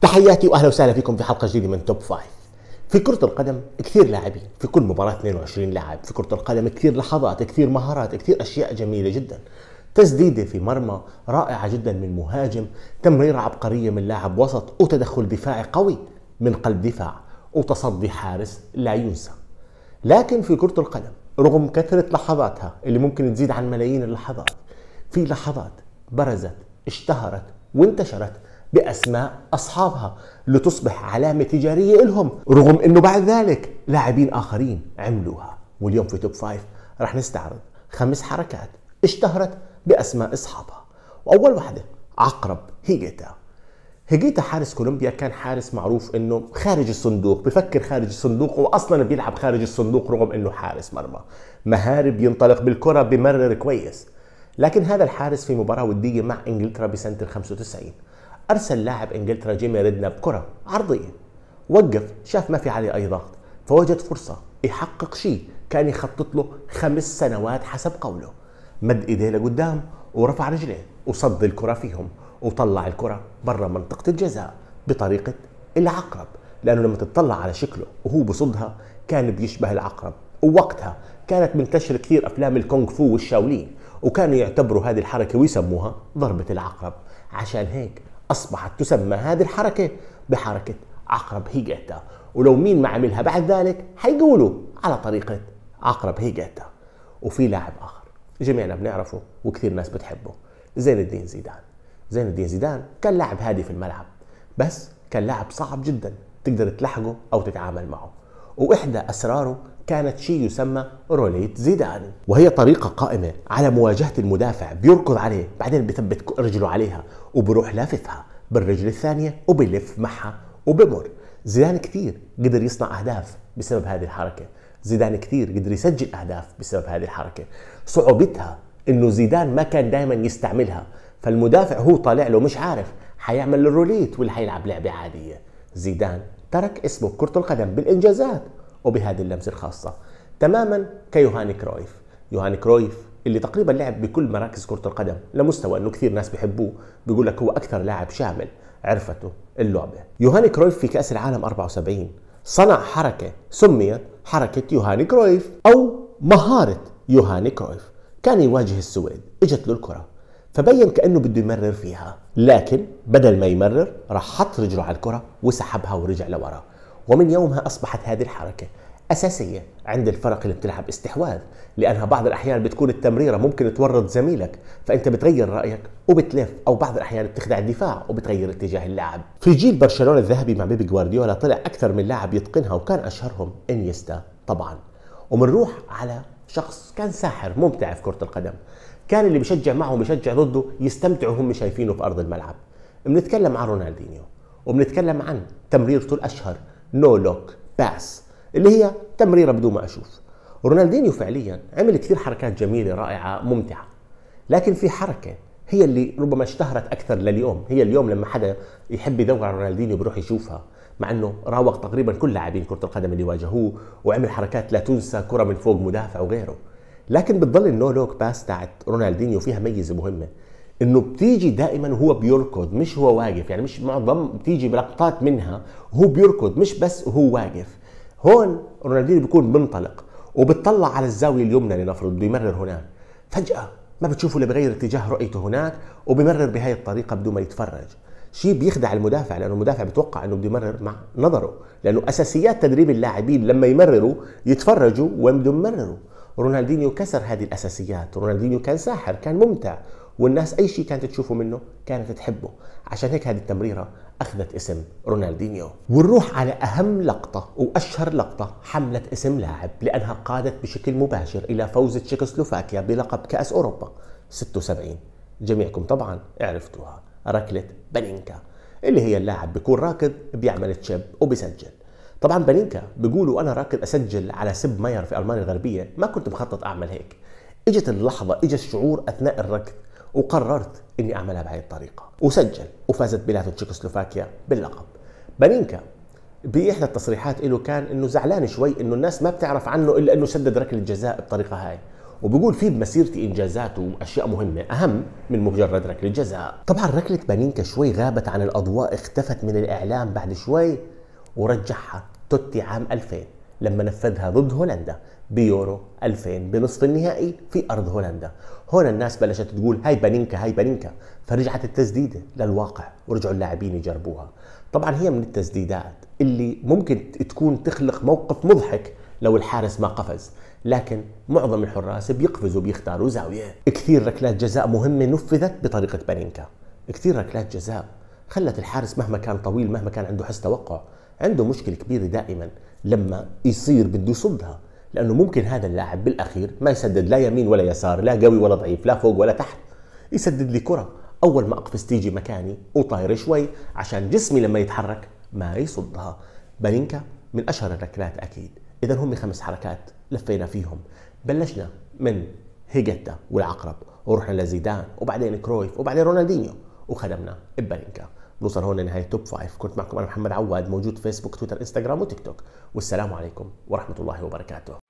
تحياتي واهلا وسهلا فيكم في حلقه جديده من توب فايف في كرة القدم كثير لاعبين، في كل مباراة 22 لاعب، في كرة القدم كثير لحظات، كثير مهارات، كثير اشياء جميلة جدا. تسديدة في مرمى رائعة جدا من مهاجم، تمريرة عبقرية من لاعب وسط، وتدخل دفاعي قوي من قلب دفاع، وتصدي حارس لا ينسى. لكن في كرة القدم رغم كثرة لحظاتها اللي ممكن تزيد عن ملايين اللحظات، في لحظات برزت، اشتهرت، وانتشرت باسماء اصحابها لتصبح علامه تجاريه لهم رغم انه بعد ذلك لاعبين اخرين عملوها واليوم في توب فايف رح نستعرض خمس حركات اشتهرت باسماء اصحابها واول واحده عقرب هيجيتا هيجيتا حارس كولومبيا كان حارس معروف انه خارج الصندوق بفكر خارج الصندوق واصلا بيلعب خارج الصندوق رغم انه حارس مرمى مهارب بينطلق بالكره بمرر كويس لكن هذا الحارس في مباراه وديه مع انجلترا بسنه 95 ارسل لاعب انجلترا جيمي ريدنا بكره عرضيه وقف شاف ما في عليه اي ضغط فوجد فرصه يحقق شيء كان يخطط له خمس سنوات حسب قوله مد ايديه لقدام ورفع رجليه وصد الكره فيهم وطلع الكره برا منطقه الجزاء بطريقه العقرب لانه لما تطلع على شكله وهو بصدها كان بيشبه العقرب ووقتها كانت منتشرة كثير أفلام الكونغ فو والشاولين وكانوا يعتبروا هذه الحركة ويسموها ضربة العقرب عشان هيك أصبحت تسمى هذه الحركة بحركة عقرب هيجاتا ولو مين ما عملها بعد ذلك حيقولوا على طريقة عقرب هيجاتا وفي لاعب آخر جميعنا بنعرفه وكثير ناس بتحبه زين الدين زيدان زين الدين زيدان كان لاعب هادي في الملعب بس كان لاعب صعب جدا تقدر تلحقه أو تتعامل معه وإحدى أسراره كانت شيء يسمى روليت زيدان وهي طريقة قائمة على مواجهة المدافع بيركض عليه بعدين بثبت رجله عليها وبروح لاففها بالرجل الثانية وبلف معها وبمر زيدان كثير قدر يصنع أهداف بسبب هذه الحركة زيدان كثير قدر يسجل أهداف بسبب هذه الحركة صعوبتها انه زيدان ما كان دائما يستعملها فالمدافع هو طالع له مش عارف حيعمل الروليت ولا حيلعب لعبة عادية زيدان ترك اسمه كرة القدم بالإنجازات وبهذه اللمسة الخاصة تماما كيوهاني كرويف يوهاني كرويف اللي تقريبا لعب بكل مراكز كرة القدم لمستوى انه كثير ناس بيحبوه بيقول لك هو اكثر لاعب شامل عرفته اللعبة يوهاني كرويف في كأس العالم 74 صنع حركة سميت حركة يوهاني كرويف أو مهارة يوهاني كرويف كان يواجه السويد اجت له الكرة فبين كأنه بده يمرر فيها لكن بدل ما يمرر راح حط رجله على الكرة وسحبها ورجع لورا ومن يومها أصبحت هذه الحركة أساسية عند الفرق اللي بتلعب استحواذ لأنها بعض الأحيان بتكون التمريرة ممكن تورط زميلك فأنت بتغير رأيك وبتلف أو بعض الأحيان بتخدع الدفاع وبتغير اتجاه اللاعب في جيل برشلونة الذهبي مع بيب جوارديولا طلع أكثر من لاعب يتقنها وكان أشهرهم إنيستا طبعا ومنروح على شخص كان ساحر ممتع في كرة القدم كان اللي بيشجع معه وبيشجع ضده يستمتع وهم شايفينه في أرض الملعب بنتكلم عن رونالدينيو وبنتكلم عن تمريرته الأشهر نو لوك باس اللي هي تمريره بدون ما اشوف رونالدينيو فعليا عمل كثير حركات جميله رائعه ممتعه لكن في حركه هي اللي ربما اشتهرت اكثر لليوم هي اليوم لما حدا يحب يدور على رونالدينيو بيروح يشوفها مع انه راوغ تقريبا كل لاعبين كره القدم اللي واجهوه وعمل حركات لا تنسى كره من فوق مدافع وغيره لكن بتضل النو لوك باس تاعت رونالدينيو فيها ميزه مهمه انه بتيجي دائما هو بيركض مش هو واقف يعني مش معظم بتيجي بلقطات منها هو بيركض مش بس هو واقف هون رونالدينيو بيكون منطلق وبتطلع على الزاويه اليمنى لنفرض بده يمرر هناك فجاه ما بتشوفه الا بغير اتجاه رؤيته هناك وبمرر بهاي الطريقه بدون ما يتفرج شيء بيخدع المدافع لانه المدافع بتوقع انه بده يمرر مع نظره لانه اساسيات تدريب اللاعبين لما يمرروا يتفرجوا وين بدهم يمرروا رونالدينيو كسر هذه الاساسيات رونالدينيو كان ساحر كان ممتع والناس اي شيء كانت تشوفه منه كانت تحبه عشان هيك هذه التمريره اخذت اسم رونالدينيو ونروح على اهم لقطه واشهر لقطه حملت اسم لاعب لانها قادت بشكل مباشر الى فوز تشيكوسلوفاكيا بلقب كاس اوروبا 76 جميعكم طبعا عرفتوها ركله بنينكا اللي هي اللاعب بيكون راكض بيعمل تشيب وبيسجل طبعا بنينكا بيقولوا انا راكض اسجل على سب ماير في المانيا الغربيه ما كنت مخطط اعمل هيك اجت اللحظه اجى الشعور اثناء الركض وقررت اني اعملها بهذه الطريقه وسجل وفازت بلاد تشيكوسلوفاكيا باللقب بانينكا باحدى التصريحات له كان انه زعلان شوي انه الناس ما بتعرف عنه الا انه سدد ركله الجزاء بالطريقه هاي وبقول في بمسيرتي انجازات واشياء مهمه اهم من مجرد ركله جزاء طبعا ركله بانينكا شوي غابت عن الاضواء اختفت من الاعلام بعد شوي ورجعها توتي عام 2000 لما نفذها ضد هولندا بيورو 2000 بنصف النهائي في ارض هولندا هنا الناس بلشت تقول هاي بنينكا هاي بنينكا فرجعت التسديده للواقع ورجعوا اللاعبين يجربوها طبعا هي من التسديدات اللي ممكن تكون تخلق موقف مضحك لو الحارس ما قفز لكن معظم الحراس بيقفزوا بيختاروا زاويه كثير ركلات جزاء مهمه نفذت بطريقه بنينكا كثير ركلات جزاء خلت الحارس مهما كان طويل مهما كان عنده حس توقع عنده مشكله كبيره دائما لما يصير بده يصدها لانه ممكن هذا اللاعب بالاخير ما يسدد لا يمين ولا يسار لا قوي ولا ضعيف لا فوق ولا تحت يسدد لي كره اول ما اقفز تيجي مكاني وطاير شوي عشان جسمي لما يتحرك ما يصدها بلينكا من اشهر الركلات اكيد اذا هم خمس حركات لفينا فيهم بلشنا من هيجتا والعقرب ورحنا لزيدان وبعدين كرويف وبعدين رونالدينيو وخدمنا ببلينكا نوصل هون لنهايه توب فايف كنت معكم انا محمد عواد موجود فيسبوك تويتر انستغرام وتيك توك والسلام عليكم ورحمه الله وبركاته